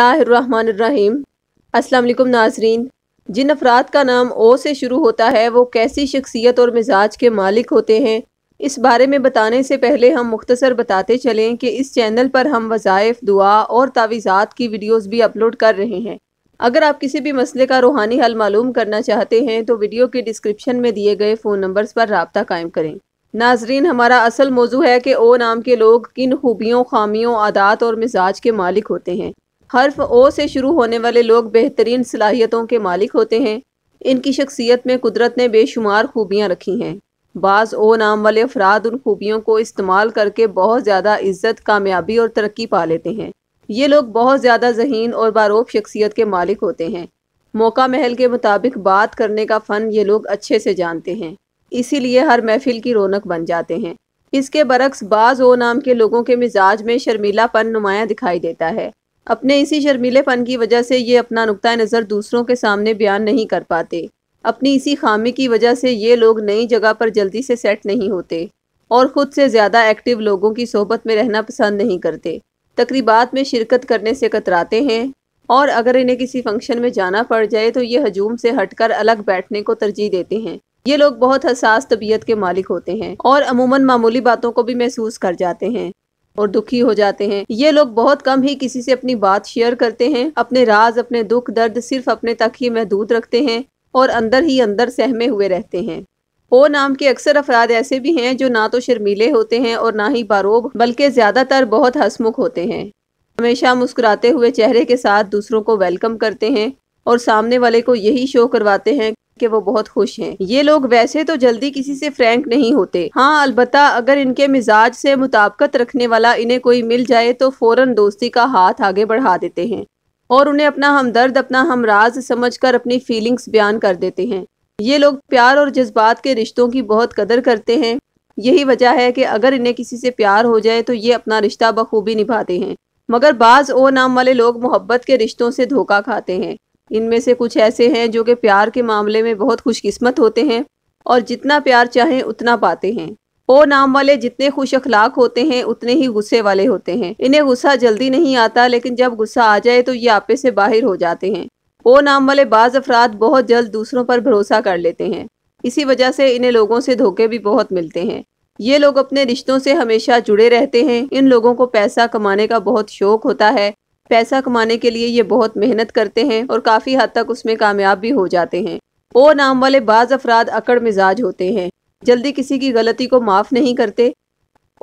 अस्सलाम वालेकुम नाजरीन जिन अफराद का नाम ओ से शुरू होता है वो कैसी शख्सियत और मिजाज के मालिक होते हैं इस बारे में बताने से पहले हम मुख्तसर बताते चलें कि इस चैनल पर हम वज़ाइफ दुआ और तावीज़ात की वीडियोस भी अपलोड कर रहे हैं अगर आप किसी भी मसले का रूहानी हल मालूम करना चाहते हैं तो वीडियो के डिस्क्रिप्शन में दिए गए फ़ोन नंबर्स पर रबता कायम करें नाजरीन हमारा असल मौजू है कि ओ नाम के लोग किन खूबियों खामियों आदात और मिजाज के मालिक होते हैं हर्फ ओ से शुरू होने वाले लोग बेहतरीन सलाहियतों के मालिक होते हैं इनकी शख्सियत में कुदरत ने बेशुमार खूबियाँ रखी हैं बाज़ ओ नाम वाले अफराद उन खूबियों को इस्तेमाल करके बहुत ज़्यादा इज्जत कामयाबी और तरक्की पा लेते हैं ये लोग बहुत ज़्यादा जहीन और बारोफ शख्सियत के मालिक होते हैं मौका महल के मुताबिक बात करने का फ़न ये लोग अच्छे से जानते हैं इसीलिए हर महफिल की रौनक बन जाते हैं इसके बरक्स बाज़ ओ नाम के लोगों के मिजाज में शर्मीलापन नुमाया दिखाई देता है अपने इसी शर्मीले फ़न की वजह से ये अपना नुकता नज़र दूसरों के सामने बयान नहीं कर पाते अपनी इसी खामी की वजह से ये लोग नई जगह पर जल्दी से सेट नहीं होते और ख़ुद से ज़्यादा एक्टिव लोगों की सोबत में रहना पसंद नहीं करते तकरीबात में शिरकत करने से कतराते हैं और अगर इन्हें किसी फंक्शन में जाना पड़ जाए तो ये हजूम से हटकर अलग बैठने को तरजीह देते हैं ये लोग बहुत हसास तबीयत के मालिक होते हैं और अमूमन मामूली बातों को भी महसूस कर जाते हैं और दुखी हो जाते हैं ये लोग बहुत कम ही किसी से अपनी बात शेयर करते हैं अपने राज अपने दुख दर्द सिर्फ अपने तक ही महदूद रखते हैं और अंदर ही अंदर सहमे हुए रहते हैं ओ नाम के अक्सर अफराद ऐसे भी हैं जो ना तो शर्मीले होते हैं और ना ही बारोब बल्कि ज़्यादातर बहुत हंसमुख होते हैं हमेशा मुस्कुराते हुए चेहरे के साथ दूसरों को वेलकम करते हैं और सामने वाले को यही शो करवाते हैं कि वो बहुत खुश हैं ये लोग वैसे तो जल्दी किसी से फ्रैंक नहीं होते हाँ अलबत् अगर इनके मिजाज से मुताबकत रखने वाला इन्हें कोई मिल जाए तो फौरन दोस्ती का हाथ आगे बढ़ा देते हैं और उन्हें अपना हमदर्द अपना हमराज समझकर अपनी फीलिंग्स बयान कर देते हैं ये लोग प्यार और जज्बात के रिश्तों की बहुत कदर करते हैं यही वजह है कि अगर इन्हें किसी से प्यार हो जाए तो ये अपना रिश्ता बखूबी निभाते हैं मगर बाज़ ओ नाम वाले लोग मोहब्बत के रिश्तों से धोखा खाते हैं इनमें से कुछ ऐसे हैं जो कि प्यार के मामले में बहुत खुशकिस्मत होते हैं और जितना प्यार चाहें उतना पाते हैं ओ नाम वाले जितने खुश अखलाक होते हैं उतने ही गुस्से वाले होते हैं इन्हें गुस्सा जल्दी नहीं आता लेकिन जब गुस्सा आ जाए तो ये आपे से बाहर हो जाते हैं ओ नाम वाले बाज़ अफराद बहुत जल्द दूसरों पर भरोसा कर लेते हैं इसी वजह से इन्हें लोगों से धोखे भी बहुत मिलते हैं ये लोग अपने रिश्तों से हमेशा जुड़े रहते हैं इन लोगों को पैसा कमाने का बहुत शौक होता है पैसा कमाने के लिए ये बहुत मेहनत करते हैं और काफ़ी हद तक उसमें कामयाब भी हो जाते हैं ओ नाम वाले बाज़ अफराद अकड़ मिजाज होते हैं जल्दी किसी की गलती को माफ़ नहीं करते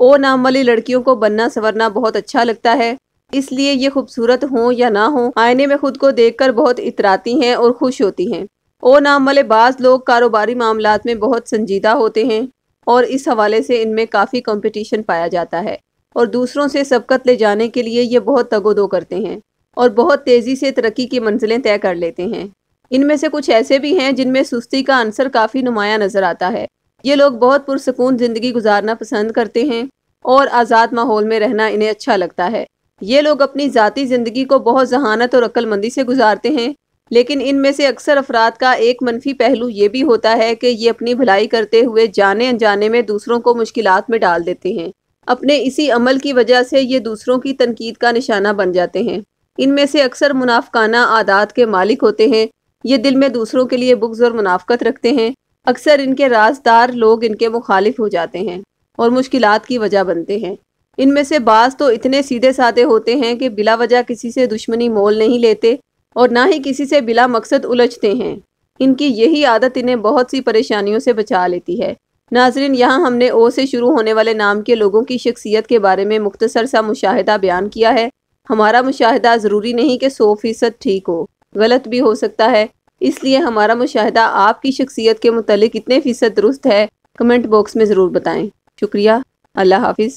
ओ नाम वाली लड़कियों को बनना संवरना बहुत अच्छा लगता है इसलिए ये खूबसूरत हों या ना हों आईने में खुद को देखकर बहुत इतराती हैं और खुश होती हैं ओ नाम वाले बाज़ लोग कारोबारी मामला में बहुत संजीदा होते हैं और इस हवाले से इनमें काफ़ी कंपटीशन पाया जाता है और दूसरों से सबकत ले जाने के लिए ये बहुत तगोदो करते हैं और बहुत तेज़ी से तरक्की की मंजिलें तय कर लेते हैं इनमें से कुछ ऐसे भी हैं जिनमें सुस्ती का अंसर काफ़ी नुमाया नज़र आता है ये लोग बहुत पुरसकून ज़िंदगी गुजारना पसंद करते हैं और आज़ाद माहौल में रहना इन्हें अच्छा लगता है ये लोग अपनी ज़ाती ज़िंदगी को बहुत जहानत और अक्लमंदी से गुजारते हैं लेकिन इनमें से अक्सर अफराद का एक मनफी पहलू ये भी होता है कि ये अपनी भलाई करते हुए जाने अनजाने में दूसरों को मुश्किल में डाल देते हैं अपने इसी अमल की वजह से ये दूसरों की तनकीद का निशाना बन जाते हैं इनमें से अक्सर मुनाफकाना आदात के मालिक होते हैं ये दिल में दूसरों के लिए बुग्ज और मुनाफ्त रखते हैं अक्सर इनके राजदार लोग इनके मुखालिफ हो जाते हैं और मुश्किल की वजह बनते हैं इनमें से बाज तो इतने सीधे साधे होते हैं कि बिला वजह किसी से दुश्मनी मोल नहीं लेते और ना ही किसी से बिला मकसद उलझते हैं इनकी यही आदत इन्हें बहुत सी परेशानियों से बचा लेती है नाजरीन यहाँ हमने ओ से शुरू होने वाले नाम के लोगों की शख्सियत के बारे में मुख्तसर सा मुशाहिदा बयान किया है हमारा मुशाहिदा ज़रूरी नहीं कि सौ फीसद ठीक हो गलत भी हो सकता है इसलिए हमारा मुशाहिदा आपकी शख्सियत के मतलब कितने फ़ीसद दुरुस्त है कमेंट बॉक्स में ज़रूर बताएं शुक्रिया अल्लाह हाफिज़